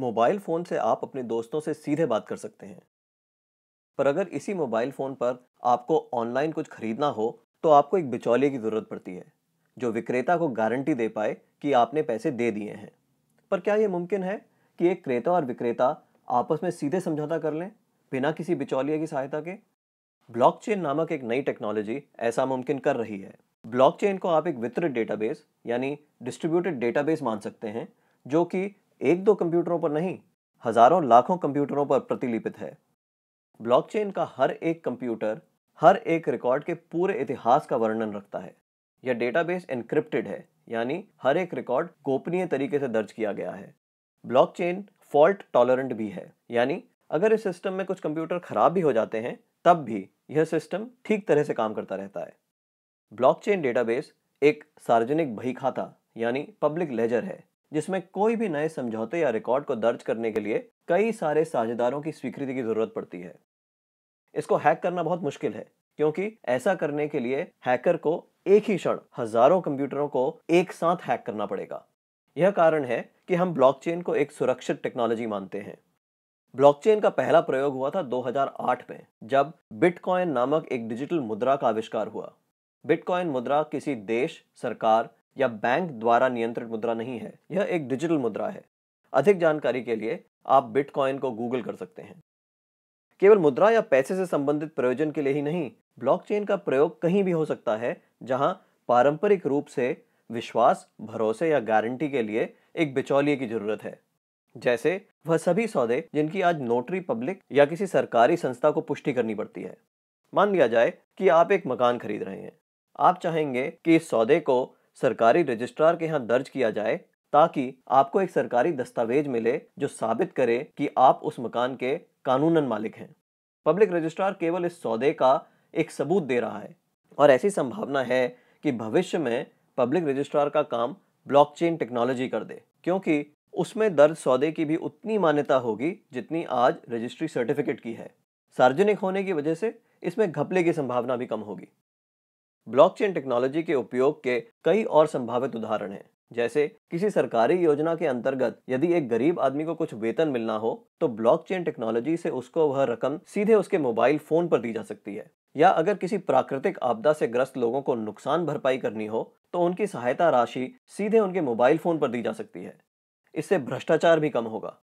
mobile phone से आप अपने दोस्तों से सीधे बात कर सकते हैं पर अगर इसी मोबाइल फ़ोन पर आपको ऑनलाइन कुछ खरीदना हो तो आपको एक बिचौलिए की ज़रूरत पड़ती है जो विक्रेता को गारंटी दे पाए कि आपने पैसे दे दिए हैं पर क्या यह मुमकिन है कि एक क्रेता और विक्रेता आपस में सीधे समझौता कर लें बिना किसी बिचौलिए की सहायता के ब्लॉकचेन नामक एक नई टेक्नोलॉजी ऐसा मुमकिन कर रही है ब्लॉकचेन को आप एक वितरित डेटाबेस यानी डिस्ट्रीब्यूटेड डेटाबेस मान सकते हैं जो कि एक दो कंप्यूटरों पर नहीं हजारों लाखों कंप्यूटरों पर प्रतिलिपित है ब्लॉकचेन का हर एक कंप्यूटर हर एक रिकॉर्ड के पूरे इतिहास का वर्णन रखता है यह डेटाबेस एनक्रिप्टेड है यानी हर एक रिकॉर्ड गोपनीय तरीके से दर्ज किया गया है ब्लॉकचेन फॉल्ट टॉलरेंट भी है यानी अगर इस सिस्टम में कुछ कंप्यूटर खराब भी हो जाते हैं तब भी यह सिस्टम ठीक तरह से काम करता रहता है ब्लॉकचेन डेटाबेस एक सार्वजनिक बही खाता यानी पब्लिक लेजर है जिसमें कोई भी नए समझौते या रिकॉर्ड को दर्ज करने के लिए कई सारे साझेदारों की स्वीकृति की जरूरत पड़ती है इसको हैक करना बहुत मुश्किल है क्योंकि ऐसा करने के लिए हैकर को एक ही क्षण हजारों कंप्यूटरों को एक साथ हैक करना पड़ेगा यह कारण है कि हम ब्लॉकचेन को एक सुरक्षित टेक्नोलॉजी मानते हैं ब्लॉकचेन का पहला प्रयोग हुआ था 2008 में जब बिटकॉइन नामक एक डिजिटल मुद्रा का आविष्कार हुआ बिटकॉइन मुद्रा किसी देश सरकार या बैंक द्वारा नियंत्रित मुद्रा नहीं है यह एक डिजिटल मुद्रा है अधिक जानकारी के लिए आप बिटकॉइन को गूगल कर सकते हैं केवल मुद्रा या पैसे से संबंधित प्रयोजन के लिए ही नहीं ब्लॉकचेन का प्रयोग कहीं भी हो सकता है जहां पारंपरिक रूप से विश्वास भरोसे या गारंटी के लिए एक बिचौलिए की जरूरत है जैसे वह सभी सौदे जिनकी आज नोटरी पब्लिक या किसी सरकारी संस्था को पुष्टि करनी पड़ती है मान लिया जाए कि आप एक मकान खरीद रहे हैं आप चाहेंगे कि इस सौदे को सरकारी रजिस्ट्रार के यहाँ दर्ज किया जाए ताकि आपको एक सरकारी दस्तावेज मिले जो साबित करे कि आप उस मकान के कानूनन मालिक हैं पब्लिक रजिस्ट्रार केवल इस सौदे का एक सबूत दे रहा है और ऐसी संभावना है कि भविष्य में पब्लिक रजिस्ट्रार का काम ब्लॉकचेन टेक्नोलॉजी कर दे क्योंकि उसमें दर्ज सौदे की भी उतनी मान्यता होगी जितनी आज रजिस्ट्री सर्टिफिकेट की है सार्वजनिक होने की वजह से इसमें घपले की संभावना भी कम होगी ब्लॉकचेन टेक्नोलॉजी के उपयोग के कई और संभावित उदाहरण हैं जैसे किसी सरकारी योजना के अंतर्गत यदि एक गरीब आदमी को कुछ वेतन मिलना हो तो ब्लॉकचेन टेक्नोलॉजी से उसको वह रकम सीधे उसके मोबाइल फोन पर दी जा सकती है या अगर किसी प्राकृतिक आपदा से ग्रस्त लोगों को नुकसान भरपाई करनी हो तो उनकी सहायता राशि सीधे उनके मोबाइल फोन पर दी जा सकती है इससे भ्रष्टाचार भी कम होगा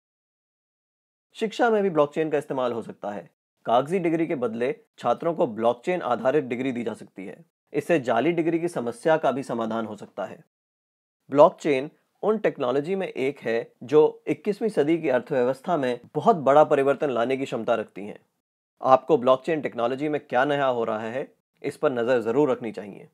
शिक्षा में भी ब्लॉकचेन का इस्तेमाल हो सकता है कागजी डिग्री के बदले छात्रों को ब्लॉकचेन आधारित डिग्री दी जा सकती है इससे जाली डिग्री की समस्या का भी समाधान हो सकता है ब्लॉकचेन उन टेक्नोलॉजी में एक है जो 21वीं सदी की अर्थव्यवस्था में बहुत बड़ा परिवर्तन लाने की क्षमता रखती हैं आपको ब्लॉकचेन टेक्नोलॉजी में क्या नया हो रहा है इस पर नज़र ज़रूर रखनी चाहिए